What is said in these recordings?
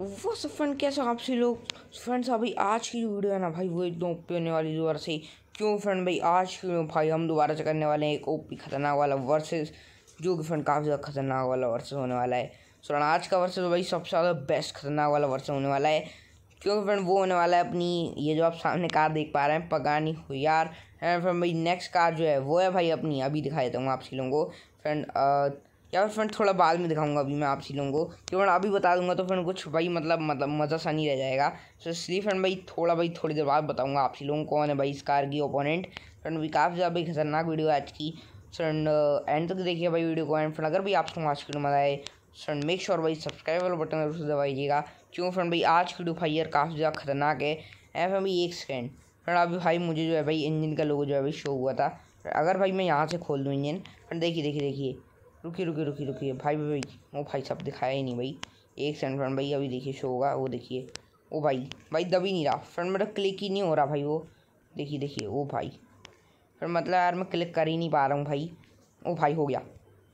वो सब फ्रेंड कैसे आप सी लोग फ्रेंड्स अभी आज की वीडियो है ना भाई वो एकदम ओपी होने वाली दोबारा से क्यों फ्रेंड भाई आज की वीडियो भाई हम दोबारा से करने वाले हैं एक ओपी खतरनाक वाला वर्सेस जो कि फ्रेंड काफ़ी ज़्यादा खतरनाक वाला वर्सेस होने वाला है सो फ्रेंड आज का वर्सेस भाई सबसे ज़्यादा बेस्ट खतरनाक वाला वर्सेस होने वाला है क्योंकि फ्रेंड वो होने वाला है अपनी ये जो आप सामने कार देख पा रहे हैं पगानी हो यार फ्रेंड भाई नेक्स्ट कार जो है वो है भाई अपनी अभी दिखाई देता हूँ आप सी लोगों को फ्रेंड या फिर फ्रेंड थोड़ा बाद में दिखाऊंगा अभी मैं आप सी लोगों को क्योंकि फ्रेंड अभी बता दूंगा तो फ्रेंड कुछ भाई मतलब मतलब मज़ा सा नहीं रह जाएगा तो इसलिए फ्रेंड भाई थोड़ा भाई थोड़ी देर बाद बताऊंगा आप सी लोगों को कौन है भाई इस कार की ओपोनेंट फ्रेंड भी काफ़ी ज़्यादा भाई खतरनाक वीडियो है आज की फ्रेंड एंड तक देखिए भाई वीडियो को एंड फ्रेंड अगर भी आपको आज की मज़ा आए फ्रेंड मेक श्योर भाई सब्सक्राइब वाला बटन जरूर से दबाइएगा क्यों फ्रेंड भाई आज की वीडियो भाई यार काफ़ी ज़्यादा खतरनाक है एंड फ्रेंड भाई एक सेकेंड फ्रेंड अभी भाई मुझे जो है भाई इंजन का लोगो जो है भाई शो हुआ था अगर भाई मैं यहाँ से खोल दूँ इंजन फ्रेंड देखिए देखिए देखिए रुकी रुकी रुकी रुकिए भाई भाई वो भाई साहब दिखाया ही नहीं भाई एक सेकंड फ्रेंड भाई अभी देखिए शो होगा वो देखिए ओ भाई भाई दब ही नहीं रहा फ्रेंड मेरा क्लिक ही नहीं हो रहा भाई वो देखिए देखिए ओ भाई फिर मतलब यार मैं क्लिक कर ही नहीं पा रहा हूँ भाई ओ भाई हो गया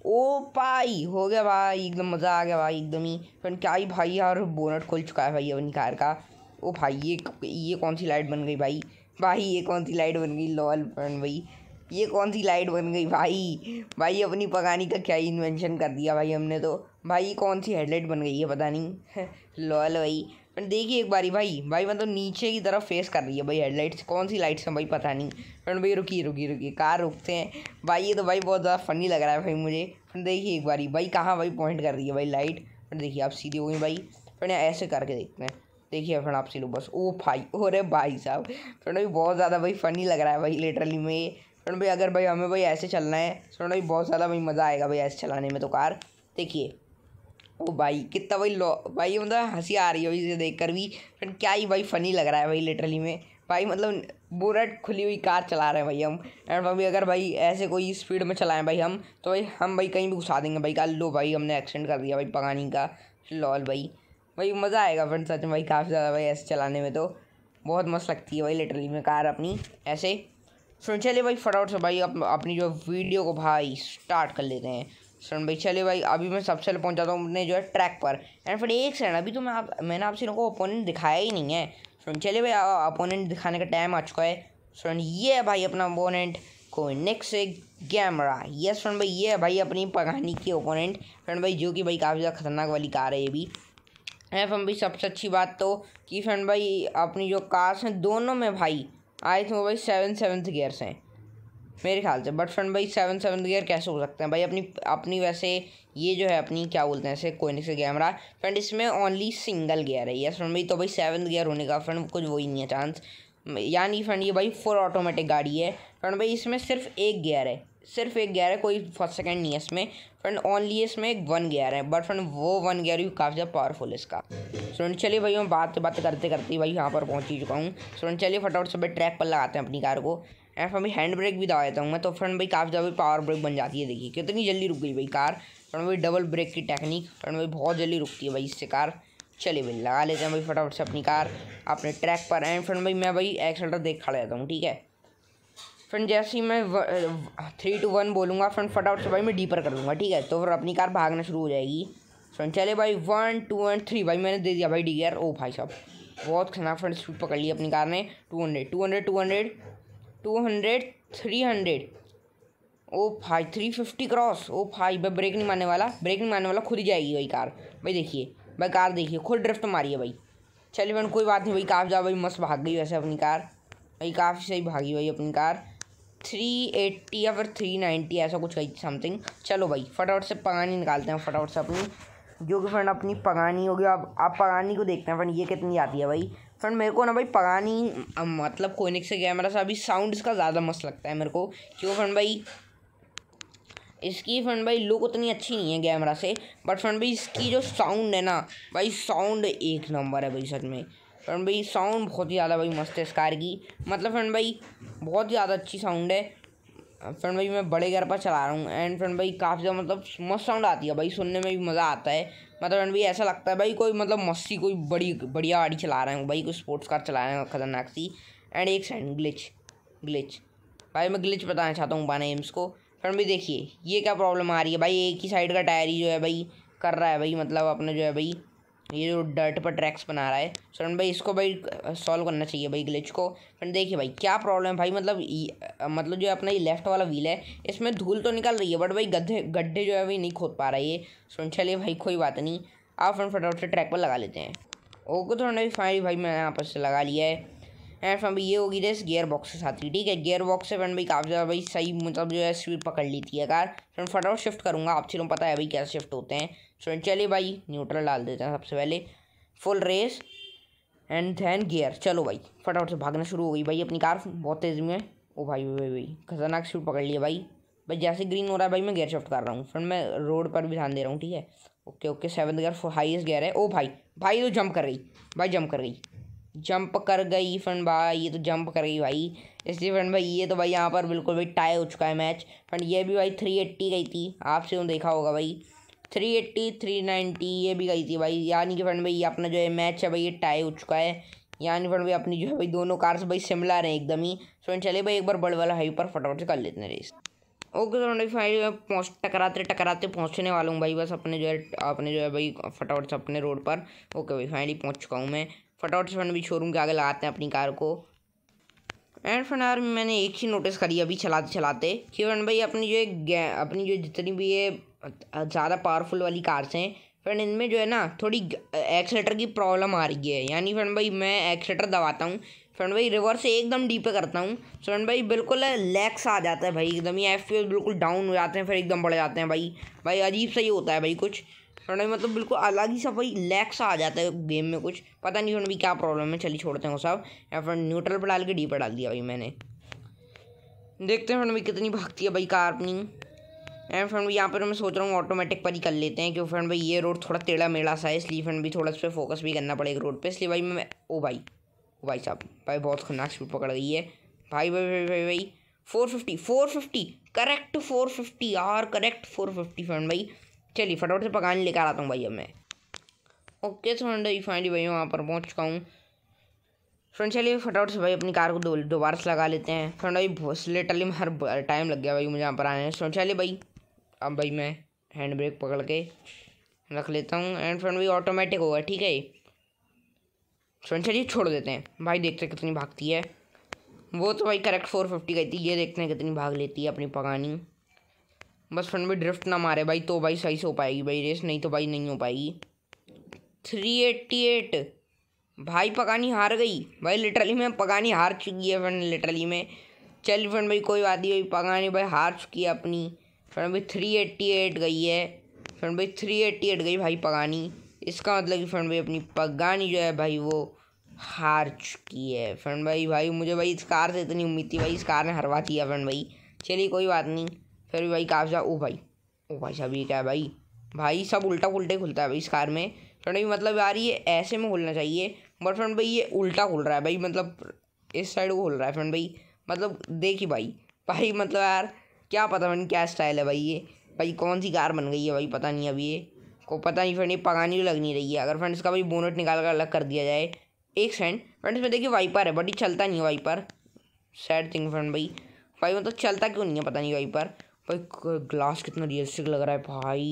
ओ भाई हो गया भाई एकदम मज़ा आ गया भाई एकदम ही फ्रेंड क्या ही भाई यार बोनट खुल चुका है भाई अपनी कार का ओ भाई ये ये कौन सी लाइट बन गई भाई भाई ये कौन सी लाइट बन गई लॉल फ्रेंड भाई ये कौन सी लाइट बन गई भाई भाई अपनी पकानी का क्या इन्वेंशन कर दिया भाई हमने तो भाई कौन सी हेडलाइट बन गई है पता नहीं लॉल भाई पर देखिए एक बारी भाई भाई मतलब नीचे की तरफ फेस कर रही है भाई हेडलाइट्स कौन सी लाइट्स हैं भाई पता नहीं फिर भाई रुकी रुकी रुकी कार रुकते हैं भाई ये तो भाई बहुत ज़्यादा फनी लग रहा है भाई मुझे फिर देखिए एक बारी भाई कहाँ भाई पॉइंट कर रही है भाई लाइट फिर देखिए आप सीधे हो गई भाई फ्रेंड ऐसे करके देखते हैं देखिए फिर आप सीधो बस ओ भाई ओ रे भाई साहब फिर भाई बहुत ज़्यादा भाई फ़नी लग रहा है भाई लिटरली में सुनो भाई अगर भाई हमें भाई ऐसे चलना है सुनो भाई बहुत ज़्यादा भाई मज़ा आएगा भाई ऐसे चलाने में तो कार देखिए ओ भाई कितना भाई लो भाई मतलब हंसी आ रही है इसे देख कर भी फिर क्या ही भाई फ़नी लग रहा है भाई लिटरली में भाई मतलब बुलेट खुली हुई कार चला रहे हैं भाई हम एंड भाई अगर भाई ऐसे कोई स्पीड में चलाएं भाई हम तो भाई हम भाई कहीं भी घुसा देंगे भाई का लो भाई हमने एक्सीडेंट कर दिया भाई पगानी का लॉल भाई भाई मज़ा आएगा फ्रेंड सच में भाई काफ़ी ज़्यादा भाई ऐसे चलाने में तो बहुत मस्त लगती है भाई लिटरली में कार अपनी ऐसे सुन चलिए भाई फटाफट से भाई अप, अपनी जो वीडियो को भाई स्टार्ट कर लेते हैं सुन भाई चलिए भाई अभी मैं सबसे पहले पहुँच जाता हूँ अपने जो है ट्रैक पर एंड फिर एक सेकंड अभी तो मैं आप मैंने आपसे इनको ओपोनेंट दिखाया ही नहीं है सुन चलिए भाई अपोनेंट दिखाने का टाइम आ चुका है सुन ये है भाई अपना ओपोनेंट से गैमरा ये सुन भाई ये है भाई अपनी पगानी की ओपोनेंट फ्रेंड भाई जो कि भाई काफ़ी ज़्यादा खतरनाक वाली कार है ये भी है फ्रेंड भाई सबसे अच्छी बात तो कि फ्रेंड भाई अपनी जो कार्स हैं दोनों में भाई आई थिंक भाई सेवन सेवन्थ गियर से हैं मेरे ख्याल से बट फ्रेंड भाई सेवन सेवन्थ गियर कैसे हो सकते हैं भाई अपनी अपनी वैसे ये जो है अपनी क्या बोलते हैं ऐसे से कैमरा फ्रेंड इसमें ओनली सिंगल गियर है यस फ्रेंड भाई तो भाई सेवन गियर होने का फ्रेंड कुछ वही नहीं है चांस यानी फ्रेंड ये भाई फुल ऑटोमेटिक गाड़ी है फ्रेंड भाई इसमें सिर्फ एक गियर है सिर्फ एक ग्यारह कोई फर्स्ट सेकेंड नहीं है इसमें फ्रेंड ओनली इसमें एक वन ग्यारह है बट फ्रेंड वो वन ग्यारह भी काफ़ी ज़्यादा पावरफुल है इसका फ्रेंड चलिए भाई मैं बात बात करते करते भाई यहाँ पर पहुँच ही चुका हूँ फ्रेंड चलिए फटाफट से भाई ट्रैक पर लगाते हैं अपनी कार को एंड फ्रेंड हैंड ब्रेक भी दबा देता हूँ मैं तो फ्रेंड भाई काफ़ी ज़्यादा पावर ब्रेक बन जाती है देखिए कितनी जल्दी रुक गई भाई कार फ्रेंड भाई डबल ब्रेक की टेक्निक फ्रेंड भाई बहुत जल्दी रुकती है भाई इससे कार चलिए भाई लगा लेते हैं भाई फटाफट से अपनी कार अपने ट्रैक पर एंड फ्रेंड भाई मैं भाई एक्सलेटर देख खड़ा रहता हूँ ठीक है फ्रेंड जैसे ही मैं थ्री टू वन बोलूँगा फ्रेंड फटाफट से भाई मैं डीपर कर दूँगा ठीक है तो फिर अपनी कार भागना शुरू हो जाएगी फ्रेंड चले भाई वन टू एंड थ्री भाई मैंने दे दिया भाई डी गियर ओ भाई साहब बहुत खाना फ्रेंड स्पीड पकड़ ली अपनी कार ने two hundred two hundred two hundred two hundred three hundred ओ भाई थ्री फिफ्टी क्रॉस ओ भाई भाई ब्रेक नहीं मारने वाला ब्रेक नहीं मारने वाला खुद ही जाएगी भाई कार भाई देखिए भाई कार देखिए खुद ड्रिफ्ट तो मारी है भाई चलिए मैंने कोई बात नहीं भाई काफ़ी ज़्यादा भाई मस्त भाग गई वैसे अपनी कार भाई काफ़ी सही भागी भाई अपनी कार थ्री एट्टी या फिर थ्री नाइन्टी ऐसा कुछ कही समथिंग चलो भाई फटाफट से पगानी निकालते हैं फटाफट से अपनी जो कि फ्रेंड अपनी पगानी होगी अब आप पगानी को देखते हैं फ्रेंड ये कितनी आती है भाई फ्रेंड मेरे को ना भाई पगानी मतलब कोनिक से कैमरा से अभी साउंड इसका ज़्यादा मस्त लगता है मेरे को क्यों फ्रेंड भाई इसकी फ्रेंड भाई लुक उतनी अच्छी नहीं है कैमरा से बट फ्रेंड भाई इसकी जो साउंड है ना भाई साउंड एक नंबर है भाई सच में फ्रेंड भाई साउंड बहुत ही ज़्यादा भाई मस्त है इस कार की मतलब फ्रेंड भाई बहुत ज़्यादा अच्छी साउंड है फ्रेंड भाई मैं बड़े घर पर चला रहा हूँ एंड फ्रेंड भाई काफ़ी ज़्यादा मतलब मस्त साउंड आती है भाई सुनने में भी मज़ा आता है मतलब फ्रेंड भाई ऐसा लगता है भाई कोई मतलब मस्ती कोई बड़ी बढ़िया गाड़ी चला रहे हैं भाई कोई स्पोर्ट्स कार चला रहे हैं खतरनाक सी एंड एक सेकंड ग्लिच ग्लिच भाई मैं ग्लिच बताना चाहता हूँ बाना एम्स को फ्रेंड भाई देखिए ये क्या प्रॉब्लम आ रही है भाई एक ही साइड का टायर ही जो है भाई कर रहा है भाई मतलब अपना जो है भाई ये जो डर्ट पर ट्रैक्स बना रहा है फ्रेंड भाई इसको भाई सॉल्व करना चाहिए भाई ग्लिच को फ्रेंड देखिए भाई क्या प्रॉब्लम है भाई मतलब मतलब जो अपना ये लेफ्ट वाला व्हील है इसमें धूल तो निकल रही है बट भाई गड्ढे गड्ढे जो है भाई नहीं खोद पा रहा है ये चलिए भाई कोई बात नहीं आप फ्रेंड फटाफट से ट्रैक पर लगा लेते हैं ओके तो भाई फाइन भाई मैंने यहाँ पर से लगा लिया है एंड फ्रेंड ये होगी जैसे गेयर बॉक्स के साथ ही ठीक है गियर बॉक्स से फ्रेंड भाई काफ़ी ज़्यादा भाई सही मतलब जो है स्पीड पकड़ ली थी है कार फ्रेंड फटाफट शिफ्ट करूँगा आप चलो पता है भाई क्या शिफ्ट होते हैं सो चलिए भाई न्यूट्रल डाल देते हैं सबसे पहले full race and then gear चलो भाई फटाफट से भागना शुरू हो गई भाई अपनी कार बहुत तेज़ी में ओ भाई भाई भाई खतरनाक शूट पकड़ लिया भाई भाई जैसे ग्रीन हो रहा है भाई मैं गियर शिफ्ट कर रहा हूँ फ्रेंड मैं रोड पर भी ध्यान दे रहा हूँ ठीक है okay okay seven gear highest gear है ओ भाई भाई तो जंप कर गई भाई जंप कर गई जंप कर गई फ्रेंड भाई ये तो जंप कर गई भाई इसलिए फ्रेंड भाई ये तो भाई यहाँ पर बिल्कुल भाई टाई हो चुका है मैच फ्रेंड ये भी भाई थ्री एट्टी गई थी आपसे तो देखा होगा भाई थ्री एट्टी थ्री नाइन्टी ये भी गई थी भाई यानी कि फ्रेंड भाई ये अपना जो है मैच है भाई ये टाई हो चुका है यानी फ्रेंड भाई अपनी जो है भाई दोनों कार्स भाई सिमिलर हैं एकदम ही फ्रेंड चले भाई एक बार बड़ वाला हाई पर फटाफट से कर लेते हैं रेस ओके फ्रेंड भाई फाइनली मैं पहुँच टकराते टकराते पहुँचने वाला हूँ भाई बस अपने जो है अपने जो है भाई फटाफट से अपने रोड पर ओके भाई फाइनली पहुँच चुका हूँ मैं फटाफट से फ्रेंड भाई शोरूम के आगे लगाते हैं अपनी कार को एंड फ्रेंड यार मैंने एक ही नोटिस करी अभी चलाते चलाते कि फ्रेंड भाई अपनी जो है अपनी जो जितनी भी ये ज़्यादा पावरफुल वाली कार्स हैं फ्रेंड इनमें जो है ना थोड़ी एक्सेटर की प्रॉब्लम आ रही है यानी फ्रेंड भाई मैं एक्सेटर दबाता हूँ फ्रेंड भाई रिवर्स एकदम डी पे करता हूँ फ्रेंड भाई बिल्कुल लैक्स आ जाता है भाई एकदम ही एफ बिल्कुल डाउन हो जाते हैं फिर एकदम बढ़ जाते हैं भाई भाई अजीब सा ही होता है भाई कुछ फ्रेंड भाई मतलब बिल्कुल अलग ही सा भाई लैक्स आ जाता है गेम में कुछ पता नहीं फ्रेंड भाई क्या प्रॉब्लम है चली छोड़ते हैं वो साहब या फ्रेंड न्यूट्रल पर डाल के डी पर डाल दिया भाई मैंने देखते हैं फ्रेंड भाई कितनी भागती है भाई कार अपनी एंड फ्रेंड भाई यहाँ पर मैं सोच रहा हूँ ऑटोमेटिक पर ही कर लेते हैं क्यों फ्रेंड भाई ये रोड थोड़ा टेढ़ा मेढ़ा सा है इसलिए फ्रेंड भी थोड़ा उस पर फोकस भी करना पड़ेगा रोड पे इसलिए भाई मैं ओ भाई ओ भाई साहब भाई बहुत खतरनाक स्पीड पकड़ गई है भाई भाई भाई भाई भाई four fifty four fifty correct four fifty और करेक्ट फोर फिफ्टी फ्रेंड भाई चलिए फटाफट से पकाने लेकर आता हूँ भाई अब मैं ओके तो फ्रेंड भाई फाइनली भाई वहाँ पर पहुँच चुका हूँ फ्रेंड चलिए फटाफट से भाई अपनी कार को दोबारा से लगा लेते हैं फ्रेंड भाई लिटरली हर टाइम लग गया भाई मुझे यहाँ पर आने फ्रेंड चलिए भाई अब भाई मैं हैंड ब्रेक पकड़ के रख लेता हूँ एंड फ्रेंड भी ऑटोमेटिक होगा ठीक है फ्रेंड चलिए छोड़ देते हैं भाई देखते हैं कितनी भागती है वो तो भाई करेक्ट फोर फिफ्टी गई थी ये देखते हैं कितनी भाग लेती है अपनी पकानी बस फ्रेंड भी ड्रिफ्ट ना मारे भाई तो भाई सही से हो पाएगी भाई रेस नहीं तो भाई नहीं हो पाएगी थ्री एट्टी एट भाई पकानी हार गई भाई लिटरली में पकानी हार चुकी है फ्रेंड लिटरली में चल फ्रेंड भाई कोई बात नहीं भाई पकानी भाई हार चुकी है अपनी फ्रेंड भाई थ्री एट्टी एट गई है फ्रेंड भाई थ्री एट्टी एट गई भाई पगानी इसका मतलब कि फ्रेंड भाई अपनी पगानी जो है भाई वो हार चुकी है फ्रेंड भाई भाई मुझे भाई इस कार से इतनी उम्मीद थी भाई इस कार ने हरवा दिया फ्रेंड भाई चलिए कोई बात नहीं फिर भी भाई काफ ओ भाई ओ भाई साहब ये क्या है भाई भाई सब उल्टा उल्टे खुलता है भाई इस कार में फ्रेंड भाई मतलब यार ये ऐसे में खुलना चाहिए बट फ्रेंड भाई ये उल्टा खुल रहा है भाई मतलब इस साइड को खुल रहा है फ्रेंड भाई मतलब देखिए भाई भाई मतलब यार क्या पता मैंने क्या स्टाइल है भाई ये भाई कौन सी कार बन गई है भाई पता नहीं अभी ये को पता नहीं फ्रेंड ये पगानी तो लग नहीं रही है अगर फ्रेंड इसका भाई बोनट निकाल कर अलग कर दिया जाए एक सेकेंड फ्रेंड इसमें देखिए वाइपर है बट ये चलता नहीं है वाइपर सैड थिंग फ्रेंड भाई भाई मतलब चलता क्यों नहीं है पता नहीं वाइपर भाई ग्लास कितना रियलिस्टिक लग रहा है भाई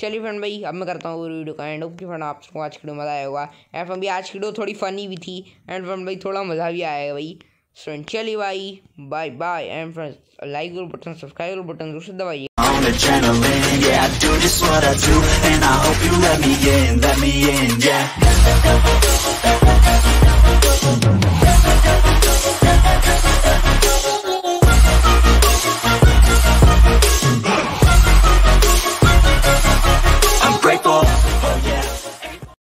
चलिए फ्रेंड भाई अब मैं करता हूँ वीडियो का एंड ओके फ्रेंड आपको आज की वीडियो मज़ा आया होगा एंड फ्रेंड भाई आज की वीडियो थोड़ी फनी भी थी एंड फ्रेंड भाई थोड़ा मज़ा भी आया भाई So, चलिए bye, bye bye, and friends like button, subscribe your button, button जरूर on adrenaline Yeah, I do just what I do And I hope you let me in, let me in, yeah